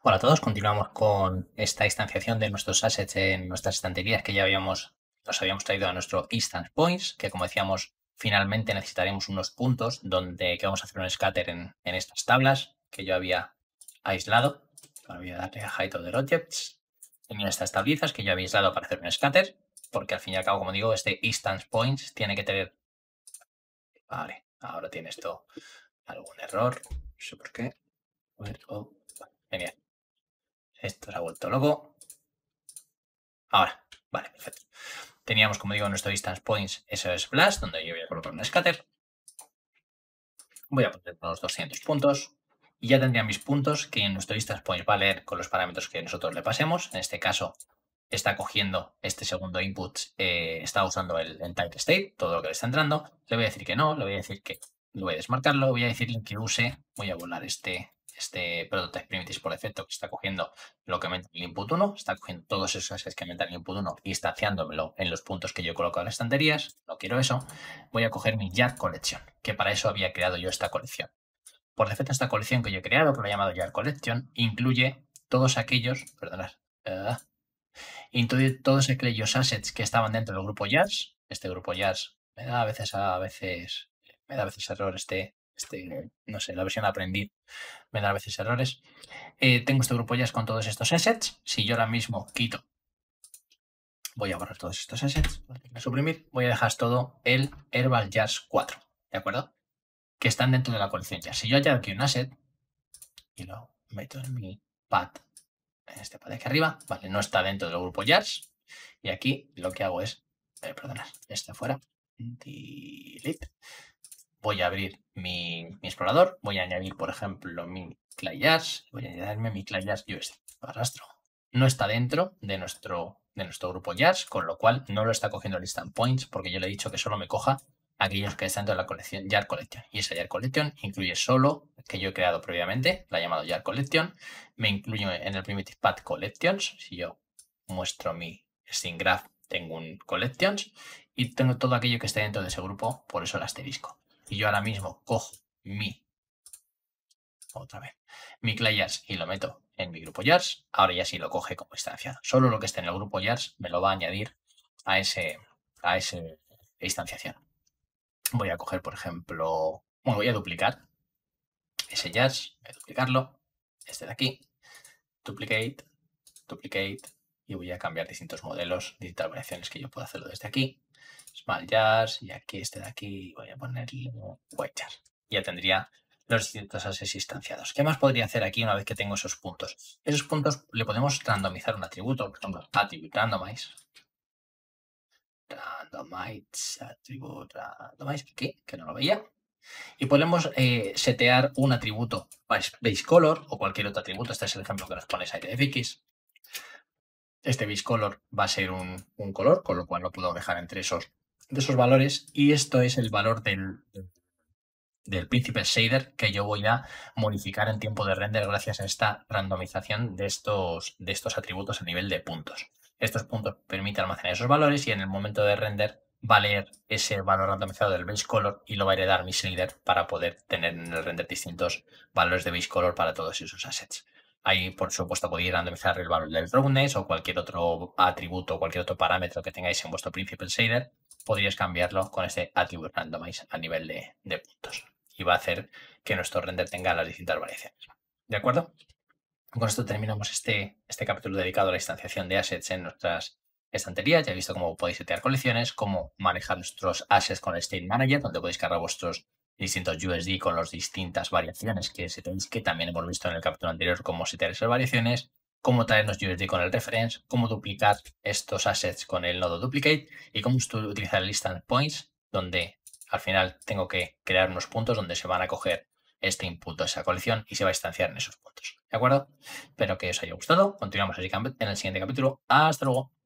Hola a todos, continuamos con esta instanciación de nuestros assets en nuestras estanterías que ya habíamos, los habíamos traído a nuestro instance points, que como decíamos, finalmente necesitaremos unos puntos donde que vamos a hacer un scatter en, estas tablas que yo había aislado. Ahora voy a darle a height the objects. en estas tablizas que yo había aislado para hacer un scatter, porque al fin y al cabo, como digo, este instance points tiene que tener... Vale, ahora tiene esto algún error, no sé por qué. Oh, esto se ha vuelto loco. Ahora, vale, perfecto. Teníamos, como digo, en nuestro distance points, eso es blast, donde yo voy a colocar un scatter. Voy a poner los 200 puntos. Y ya tendría mis puntos que en nuestro distance points va a leer con los parámetros que nosotros le pasemos. En este caso, está cogiendo este segundo input, eh, está usando el tight state, todo lo que le está entrando. Le voy a decir que no, le voy a decir que, lo voy a desmarcarlo, voy a decirle que use, voy a volar este este Product Primitives por defecto que está cogiendo lo que aumenta el input 1, está cogiendo todos esos assets que da el input 1 y instanciándomelo en los puntos que yo he colocado en las estanterías, no quiero eso, voy a coger mi Jar Collection, que para eso había creado yo esta colección. Por defecto esta colección que yo he creado, que lo he llamado Jar Collection, incluye todos aquellos, perdonad, ah, incluye todos aquellos assets que estaban dentro del grupo Jars, este grupo Jars me da a veces a veces me da a veces error este este, no sé, la versión aprendí me da a veces errores. Eh, tengo este grupo jazz con todos estos assets. Si yo ahora mismo quito, voy a borrar todos estos assets, voy a suprimir, voy a dejar todo el Herbal Jazz 4, ¿de acuerdo? Que están dentro de la colección jazz. Si yo añado aquí un asset y lo meto en mi pad, en este pad de aquí arriba, vale, no está dentro del grupo jazz. Y aquí lo que hago es, eh, este fuera, delete voy a abrir mi, explorador, voy a añadir, por ejemplo, mi jars, voy a añadirme mi ClayJazz US. Arrastro. No está dentro de nuestro, de nuestro grupo Jazz, con lo cual no lo está cogiendo el instant points, porque yo le he dicho que solo me coja aquellos que están dentro de la colección Jar Collection. Y esa Jar Collection incluye solo que yo he creado previamente, la he llamado Jar Collection. Me incluyo en el Primitive Path Collections. Si yo muestro mi Steam Graph, tengo un Collections. Y tengo todo aquello que está dentro de ese grupo, por eso el asterisco. Y yo ahora mismo cojo mi, otra vez, mi y lo meto en mi grupo YARS. Ahora ya sí lo coge como instancia. Solo lo que esté en el grupo YARS me lo va a añadir a ese, a instanciación. Voy a coger, por ejemplo, bueno, voy a duplicar ese jars voy a duplicarlo, este de aquí, duplicate, duplicate, y voy a cambiar distintos modelos, distintas variaciones que yo puedo hacerlo desde aquí y aquí este de aquí voy a poner White Ya tendría los distintos ases instanciados. ¿Qué más podría hacer aquí una vez que tengo esos puntos? Esos puntos le podemos randomizar un atributo, por ejemplo, attribute randomize. Randomize, randomize, aquí, que no lo veía. Y podemos eh, setear un atributo base color o cualquier otro atributo. Este es el ejemplo que nos pones ahí de FX. Este base color va a ser un, un color, con lo cual lo puedo dejar entre esos de esos valores y esto es el valor del, del príncipe shader que yo voy a modificar en tiempo de render gracias a esta randomización de estos, de estos atributos a nivel de puntos. Estos puntos permiten almacenar esos valores y en el momento de render va a leer ese valor randomizado del base color y lo va a heredar mi shader para poder tener en el render distintos valores de base color para todos esos assets. Ahí, por supuesto, podéis randomizar el valor del roughness o cualquier otro atributo, o cualquier otro parámetro que tengáis en vuestro principal shader podrías cambiarlo con este attribute randomize a nivel de, puntos. Y va a hacer que nuestro render tenga las distintas variaciones. ¿De acuerdo? Con esto terminamos este, este capítulo dedicado a la instanciación de assets en nuestras estanterías. Ya he visto cómo podéis setear colecciones, cómo manejar nuestros assets con el State Manager, donde podéis cargar vuestros distintos USD con las distintas variaciones que se tenéis, que también hemos visto en el capítulo anterior cómo setear esas variaciones cómo traernos USD con el reference, cómo duplicar estos assets con el nodo duplicate y cómo utilizar el instant points, donde al final tengo que crear unos puntos donde se van a coger este input o esa colección y se va a instanciar en esos puntos. ¿De acuerdo? Espero que os haya gustado. Continuamos así en el siguiente capítulo. Hasta luego.